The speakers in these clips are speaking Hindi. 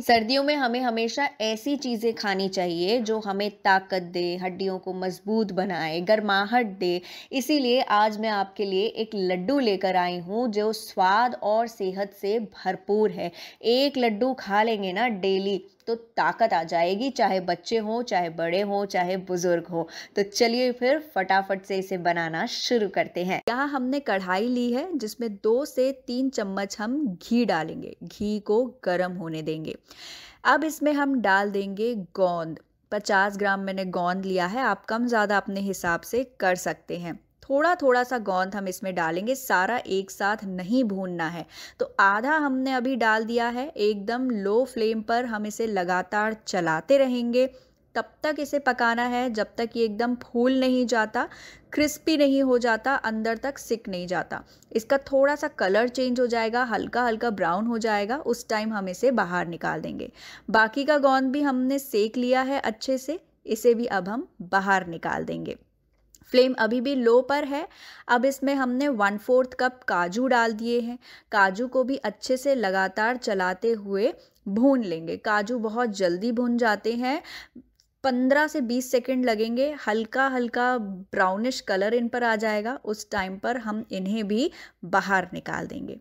सर्दियों में हमें हमेशा ऐसी चीज़ें खानी चाहिए जो हमें ताकत दे हड्डियों को मजबूत बनाए गर्माहट दे इसीलिए आज मैं आपके लिए एक लड्डू लेकर आई हूँ जो स्वाद और सेहत से भरपूर है एक लड्डू खा लेंगे ना डेली तो ताकत आ जाएगी चाहे बच्चे हो चाहे बड़े हो चाहे बुज़ुर्ग हो तो चलिए फिर फटाफट से इसे बनाना शुरू करते हैं यहाँ हमने कढ़ाई ली है जिसमें दो से तीन चम्मच हम घी डालेंगे घी को गर्म होने देंगे अब इसमें हम डाल देंगे गोंद पचास ग्राम मैंने गोंद लिया है आप कम ज़्यादा अपने हिसाब से कर सकते हैं थोड़ा थोड़ा सा गोंद हम इसमें डालेंगे सारा एक साथ नहीं भूनना है तो आधा हमने अभी डाल दिया है एकदम लो फ्लेम पर हम इसे लगातार चलाते रहेंगे तब तक इसे पकाना है जब तक ये एकदम फूल नहीं जाता क्रिस्पी नहीं हो जाता अंदर तक सिक नहीं जाता इसका थोड़ा सा कलर चेंज हो जाएगा हल्का हल्का ब्राउन हो जाएगा उस टाइम हम इसे बाहर निकाल देंगे बाकी का गोंद भी हमने सेक लिया है अच्छे से इसे भी अब हम बाहर निकाल देंगे फ्लेम अभी भी लो पर है अब इसमें हमने वन फोर्थ कप काजू डाल दिए हैं काजू को भी अच्छे से लगातार चलाते हुए भून लेंगे काजू बहुत जल्दी भुन जाते हैं पंद्रह से बीस सेकेंड लगेंगे हल्का हल्का ब्राउनिश कलर इन पर आ जाएगा उस टाइम पर हम इन्हें भी बाहर निकाल देंगे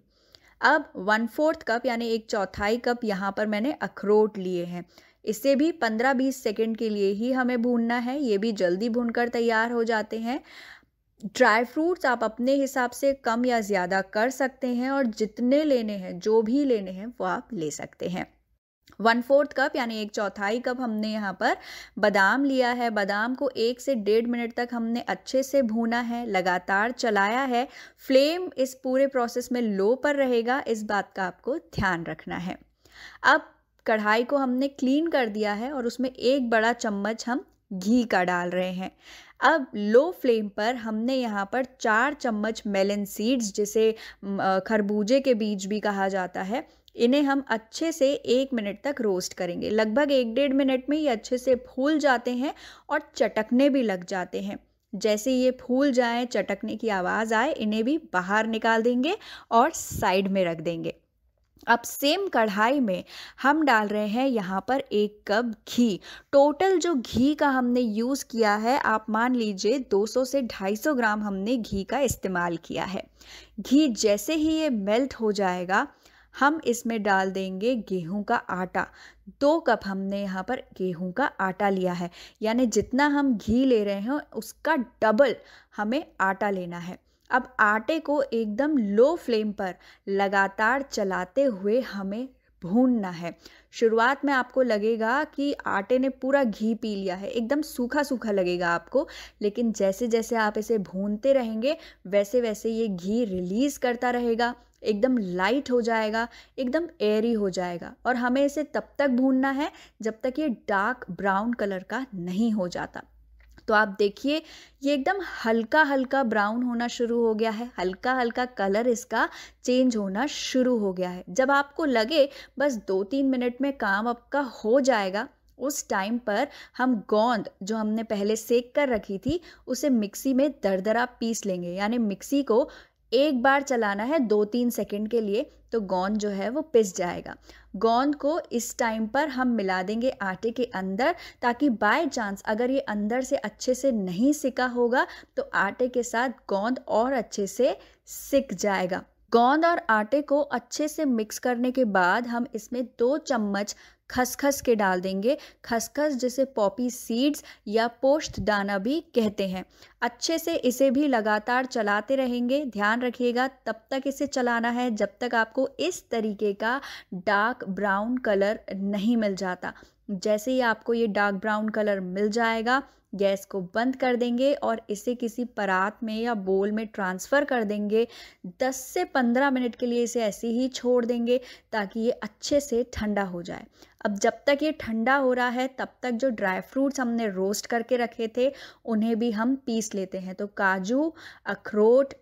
अब वन फोर्थ कप यानी एक चौथाई कप यहाँ पर मैंने अखरोट लिए हैं इसे भी 15-20 सेकंड के लिए ही हमें भूनना है ये भी जल्दी भूनकर तैयार हो जाते हैं ड्राई फ्रूट्स आप अपने हिसाब से कम या ज़्यादा कर सकते हैं और जितने लेने हैं जो भी लेने हैं वो आप ले सकते हैं वन फोर्थ कप यानी एक चौथाई कप हमने यहाँ पर बादाम लिया है बादाम को एक से डेढ़ मिनट तक हमने अच्छे से भूना है लगातार चलाया है फ्लेम इस पूरे प्रोसेस में लो पर रहेगा इस बात का आपको ध्यान रखना है अब कढ़ाई को हमने क्लीन कर दिया है और उसमें एक बड़ा चम्मच हम घी का डाल रहे हैं अब लो फ्लेम पर हमने यहाँ पर चार चम्मच मेलन सीड्स जिसे खरबूजे के बीज भी कहा जाता है इन्हें हम अच्छे से एक मिनट तक रोस्ट करेंगे लगभग एक डेढ़ मिनट में ये अच्छे से फूल जाते हैं और चटकने भी लग जाते हैं जैसे ये फूल जाएं चटकने की आवाज़ आए इन्हें भी बाहर निकाल देंगे और साइड में रख देंगे अब सेम कढ़ाई में हम डाल रहे हैं यहाँ पर एक कप घी टोटल जो घी का हमने यूज़ किया है आप मान लीजिए 200 से 250 ग्राम हमने घी का इस्तेमाल किया है घी जैसे ही ये मेल्ट हो जाएगा हम इसमें डाल देंगे गेहूं का आटा दो कप हमने यहाँ पर गेहूं का आटा लिया है यानी जितना हम घी ले रहे हैं उसका डबल हमें आटा लेना है अब आटे को एकदम लो फ्लेम पर लगातार चलाते हुए हमें भूनना है शुरुआत में आपको लगेगा कि आटे ने पूरा घी पी लिया है एकदम सूखा सूखा लगेगा आपको लेकिन जैसे जैसे आप इसे भूनते रहेंगे वैसे वैसे ये घी रिलीज़ करता रहेगा एकदम लाइट हो जाएगा एकदम एयरी हो जाएगा और हमें इसे तब तक भूनना है जब तक ये डार्क ब्राउन कलर का नहीं हो जाता तो आप देखिए ये एकदम हल्का हल्का ब्राउन होना शुरू हो गया है हल्का हल्का कलर इसका चेंज होना शुरू हो गया है जब आपको लगे बस दो तीन मिनट में काम आपका हो जाएगा उस टाइम पर हम गोंद जो हमने पहले सेक कर रखी थी उसे मिक्सी में दरदरा पीस लेंगे यानी मिक्सी को एक बार चलाना है दो तीन सेकंड के लिए तो गोंद जो है वो पिस जाएगा गोंद को इस टाइम पर हम मिला देंगे आटे के अंदर ताकि बाय चांस अगर ये अंदर से अच्छे से नहीं सिका होगा तो आटे के साथ गोंद और अच्छे से सिक जाएगा गोंद और आटे को अच्छे से मिक्स करने के बाद हम इसमें दो चम्मच खसखस के डाल देंगे खसखस जिसे पॉपी सीड्स या पोस्ट दाना भी कहते हैं अच्छे से इसे भी लगातार चलाते रहेंगे ध्यान रखिएगा तब तक इसे चलाना है जब तक आपको इस तरीके का डार्क ब्राउन कलर नहीं मिल जाता जैसे ही आपको ये डार्क ब्राउन कलर मिल जाएगा गैस को बंद कर देंगे और इसे किसी परात में या बोल में ट्रांसफ़र कर देंगे 10 से 15 मिनट के लिए इसे ऐसे ही छोड़ देंगे ताकि ये अच्छे से ठंडा हो जाए अब जब तक ये ठंडा हो रहा है तब तक जो ड्राई फ्रूट्स हमने रोस्ट करके रखे थे उन्हें भी हम पीस लेते हैं तो काजू अखरोट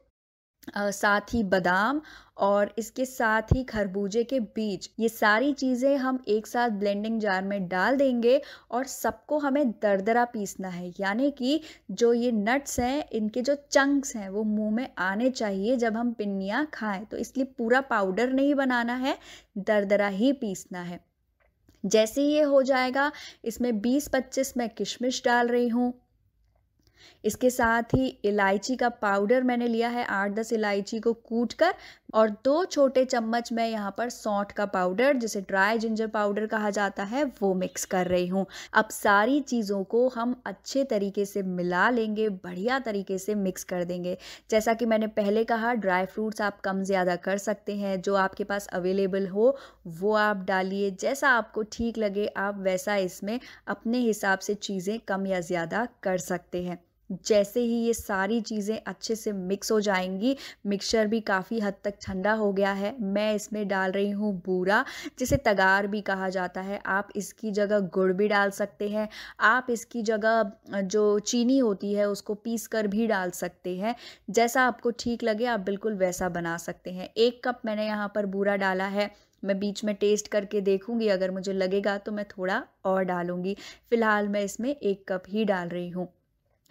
साथ ही बादाम और इसके साथ ही खरबूजे के बीज ये सारी चीज़ें हम एक साथ ब्लेंडिंग जार में डाल देंगे और सबको हमें दरदरा पीसना है यानी कि जो ये नट्स हैं इनके जो चंक्स हैं वो मुंह में आने चाहिए जब हम पिन्नियाँ खाएं तो इसलिए पूरा पाउडर नहीं बनाना है दरदरा ही पीसना है जैसे ही ये हो जाएगा इसमें 20-25 मैं किशमिश डाल रही हूँ इसके साथ ही इलायची का पाउडर मैंने लिया है आठ दस इलायची को कूट कर और दो छोटे चम्मच मैं यहाँ पर सौंठ का पाउडर जिसे ड्राई जिंजर पाउडर कहा जाता है वो मिक्स कर रही हूँ अब सारी चीज़ों को हम अच्छे तरीके से मिला लेंगे बढ़िया तरीके से मिक्स कर देंगे जैसा कि मैंने पहले कहा ड्राई फ्रूट्स आप कम ज़्यादा कर सकते हैं जो आपके पास अवेलेबल हो वो आप डालिए जैसा आपको ठीक लगे आप वैसा इसमें अपने हिसाब से चीज़ें कम या ज़्यादा कर सकते हैं जैसे ही ये सारी चीज़ें अच्छे से मिक्स हो जाएंगी मिक्सचर भी काफ़ी हद तक ठंडा हो गया है मैं इसमें डाल रही हूँ बूरा जिसे तगार भी कहा जाता है आप इसकी जगह गुड़ भी डाल सकते हैं आप इसकी जगह जो चीनी होती है उसको पीस कर भी डाल सकते हैं जैसा आपको ठीक लगे आप बिल्कुल वैसा बना सकते हैं एक कप मैंने यहाँ पर बूरा डाला है मैं बीच में टेस्ट करके देखूंगी अगर मुझे लगेगा तो मैं थोड़ा और डालूँगी फ़िलहाल मैं इसमें एक कप ही डाल रही हूँ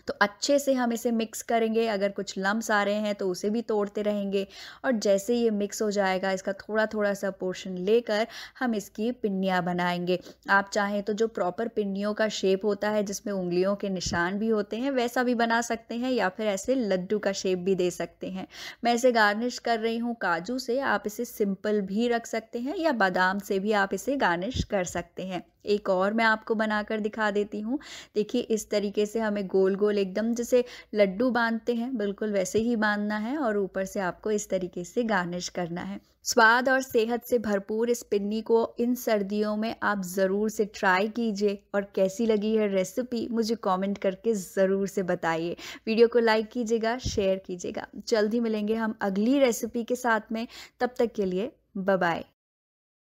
तो अच्छे से हम इसे मिक्स करेंगे अगर कुछ लम्ब आ रहे हैं तो उसे भी तोड़ते रहेंगे और जैसे ये मिक्स हो जाएगा इसका थोड़ा थोड़ा सा पोर्शन लेकर हम इसकी पिन्नियाँ बनाएंगे आप चाहें तो जो प्रॉपर पिन्नियों का शेप होता है जिसमें उंगलियों के निशान भी होते हैं वैसा भी बना सकते हैं या फिर ऐसे लड्डू का शेप भी दे सकते हैं मैं इसे गार्निश कर रही हूँ काजू से आप इसे सिंपल भी रख सकते हैं या बादाम से भी आप इसे गार्निश कर सकते हैं एक और मैं आपको बनाकर दिखा देती हूँ देखिए इस तरीके से हमें गोल गोल एकदम जैसे लड्डू बांधते हैं बिल्कुल वैसे ही बांधना है और ऊपर से आपको इस तरीके से गार्निश करना है स्वाद और सेहत से भरपूर इस पिन्नी को इन सर्दियों में आप ज़रूर से ट्राई कीजिए और कैसी लगी है रेसिपी मुझे कमेंट करके ज़रूर से बताइए वीडियो को लाइक कीजिएगा शेयर कीजिएगा जल्द ही मिलेंगे हम अगली रेसिपी के साथ में तब तक के लिए बाय